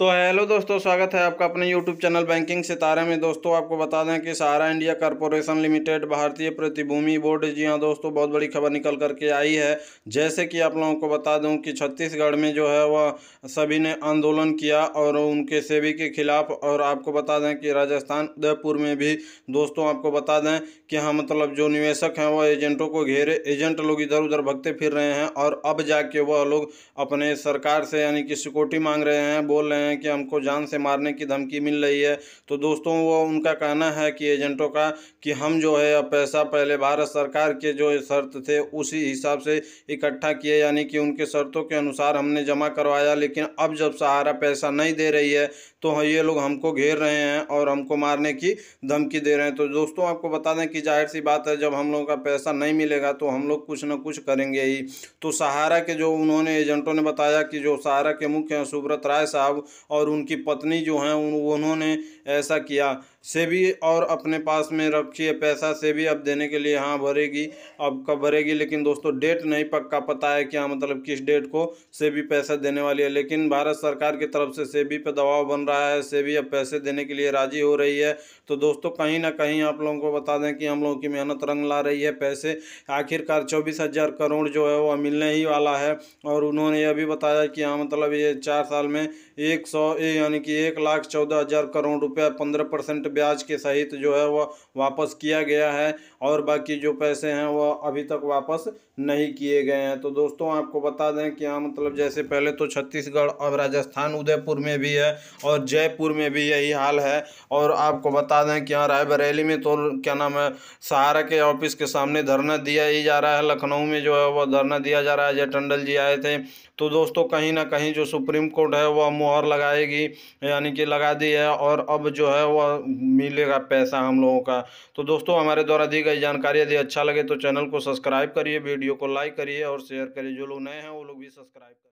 तो हेलो दोस्तों स्वागत है आपका अपने यूट्यूब चैनल बैंकिंग सितारे में दोस्तों आपको बता दें कि सहारा इंडिया कॉरपोरेशन लिमिटेड भारतीय प्रतिभूमि बोर्ड जी हाँ दोस्तों बहुत बड़ी खबर निकल करके आई है जैसे कि आप लोगों को बता दूं कि छत्तीसगढ़ में जो है वह सभी ने आंदोलन किया और उनके सेवी के खिलाफ और आपको बता दें कि राजस्थान उदयपुर में भी दोस्तों आपको बता दें कि हाँ मतलब जो निवेशक हैं वह एजेंटों को घेरे एजेंट लोग इधर उधर भगते फिर रहे हैं और अब जाके वह लोग अपने सरकार से यानी कि सिक्योरिटी मांग रहे हैं बोल रहे हैं हैं कि हमको जान से मारने की धमकी मिल रही है तो दोस्तों वो उनका कहना है कि एजेंटों का कि हम जो है अब पैसा पहले भारत सरकार के जो शर्त थे उसी हिसाब से इकट्ठा किए यानी कि उनके शर्तों के अनुसार हमने जमा करवाया लेकिन अब जब सहारा पैसा नहीं दे रही है तो हाँ, ये लोग हमको घेर रहे हैं और हमको मारने की धमकी दे रहे हैं तो दोस्तों आपको बता दें कि जाहिर सी बात है जब हम लोगों का पैसा नहीं मिलेगा तो हम लोग कुछ ना कुछ करेंगे ही तो सहारा के जो उन्होंने एजेंटों ने बताया कि जो सहारा के मुख्य हैं सुब्रत राय साहब और उनकी पत्नी जो हैं उन्होंने ऐसा किया से भी और अपने पास में रखिए पैसा से भी अब देने के लिए हाँ भरेगी अब कब भरेगी लेकिन दोस्तों डेट नहीं पक्का पता है क्या मतलब किस डेट को से भी पैसा देने वाली है लेकिन भारत सरकार की तरफ से से भी पर दबाव बन रहा है से भी अब पैसे देने के लिए राजी हो रही है तो दोस्तों कहीं ना कहीं आप लोगों को बता दें कि हम लोगों की मेहनत रंग ला रही है पैसे आखिरकार चौबीस हज़ार करोड़ जो है वह मिलने ही वाला है और उन्होंने यह भी बताया कि हाँ मतलब ये चार साल में एक सौ यानी कि एक लाख चौदह हज़ार करोड़ रुपया पंद्रह परसेंट ब्याज के सहित जो है वह वापस किया गया है और बाकी जो पैसे हैं वह अभी तक वापस नहीं किए गए हैं तो दोस्तों आपको बता दें कि यहाँ मतलब जैसे पहले तो छत्तीसगढ़ और राजस्थान उदयपुर में भी है और जयपुर में भी यही हाल है और आपको बता दें कि यहाँ रायबरेली में तो क्या नाम है सहारा के ऑफिस के सामने धरना दिया ही जा रहा है लखनऊ में जो है वह धरना दिया जा रहा है अजय टंडल जी आए थे तो दोस्तों कहीं ना कहीं जो सुप्रीम कोर्ट है वह मुहर लगाएगी यानी कि लगा दी है और अब जो है वह मिलेगा पैसा हम लोगों का तो दोस्तों हमारे द्वारा दी गई जानकारी यदि अच्छा लगे तो चैनल को सब्सक्राइब करिए वीडियो को लाइक करिए और शेयर करिए जो लोग नए हैं वो लोग भी सब्सक्राइब करें